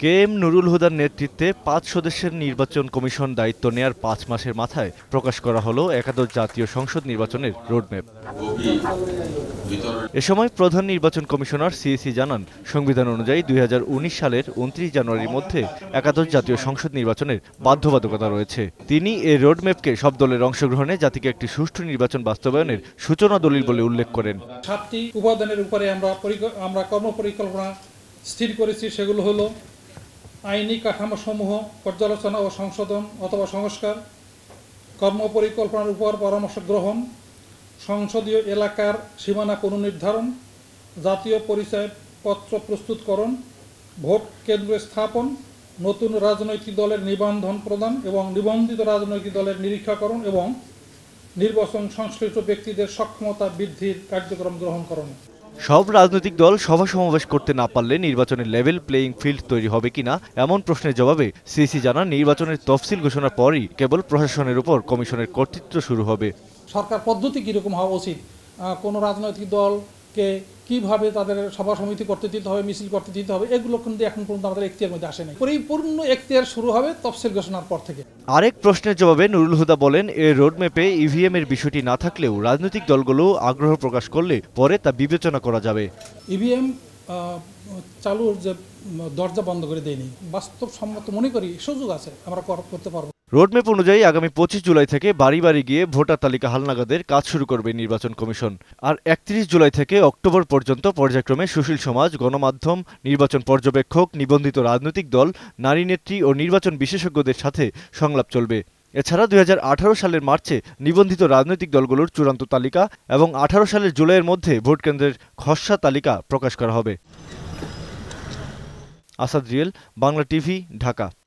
K M Nurul হুদার নেতৃত্বে পাঁচ সদস্যের নির্বাচন কমিশন দায়িত্ব নেয়ার পাঁচ মাসের মাথায় প্রকাশ করা হল একাদশ জাতীয় সংসদ নির্বাচনের রোডম্যাপ এ সময় প্রধান নির্বাচন কমিশনার সিএসি জানান সংবিধান অনুযায়ী দুই সালের উনত্রিশ জানুয়ারির মধ্যে একাদশ জাতীয় সংসদ নির্বাচনের বাধ্যবাধকতা রয়েছে তিনি এ রোডম্যাপকে সব দলের অংশগ্রহণে জাতিকে একটি সুষ্ঠু নির্বাচন বাস্তবায়নের সূচনা দলিল বলে উল্লেখ করেন সাতটি উপাদানের উপরে আমরা আমরা স্থির করেছি সেগুলো হলো আইনি কাঠামোসমূহ পর্যালোচনা ও সংশোধন অথবা সংস্কার কর্মপরিকল্পনার উপর পরামর্শ গ্রহণ সংসদীয় এলাকার সীমানা পুনর্নির্ধারণ জাতীয় পরিচয়পত্র প্রস্তুতকরণ ভোট কেন্দ্র স্থাপন নতুন রাজনৈতিক দলের নিবন্ধন প্রদান এবং নিবন্ধিত রাজনৈতিক দলের নিরীক্ষাকরণ এবং নির্বাচন সংশ্লিষ্ট ব্যক্তিদের সক্ষমতা বৃদ্ধির কার্যক্রম গ্রহণ করণ সব রাজনৈতিক দল সভা সমাবেশ করতে না পারলে নির্বাচনের লেভেল প্লেয়িং ফিল্ড তৈরি হবে কিনা এমন প্রশ্নের জবাবে সিসি জানান নির্বাচনের তফসিল ঘোষণার পরই কেবল প্রশাসনের উপর কমিশনের কর্তৃত্ব শুরু হবে সরকার পদ্ধতি কীরকম হওয়া উচিত কোনো রাজনৈতিক দলকে কিভাবে তাদের সভা সমিতি করতে দিতে হবে মিছিল করতে দিতে হবে এগুলো কিন্তু এখন পর্যন্ত আমাদের এখতিয়ার মধ্যে আসে নাই পরিপূর্ণ এখতিয়ার শুরু হবে তফসিল ঘোষণার পর থেকে আরেক প্রশ্নের জবাবে নুরুল হুদা বলেন এই রোডম্যাপে ইভিএম এর বিষয়টি না থাকলেও রাজনৈতিক দলগুলো আগ্রহ প্রকাশ করলে পরে তা বিবেচনা করা যাবে ইভিএম e চালুর যে দরজা বন্ধ করে দেয়নি বাস্তবসম্মত মনে করি সুযোগ আছে আমরা করতে পারবো রোডম্যাপ অনুযায়ী আগামী পঁচিশ জুলাই থেকে বাড়ি বাড়ি গিয়ে ভোটার তালিকা হালনাগাদের কাজ শুরু করবে নির্বাচন কমিশন আর একত্রিশ জুলাই থেকে অক্টোবর পর্যন্ত পর্যায়ক্রমে সুশীল সমাজ গণমাধ্যম নির্বাচন পর্যবেক্ষক নিবন্ধিত রাজনৈতিক দল নারী নেত্রী ও নির্বাচন বিশেষজ্ঞদের সাথে সংলাপ চলবে এছাড়া দুই সালের মার্চে নিবন্ধিত রাজনৈতিক দলগুলোর চূড়ান্ত তালিকা এবং আঠারো সালের জুলাইয়ের মধ্যে ভোটকেন্দ্রের খসড়া তালিকা প্রকাশ করা হবে আসাদ রিয়েল বাংলা টিভি ঢাকা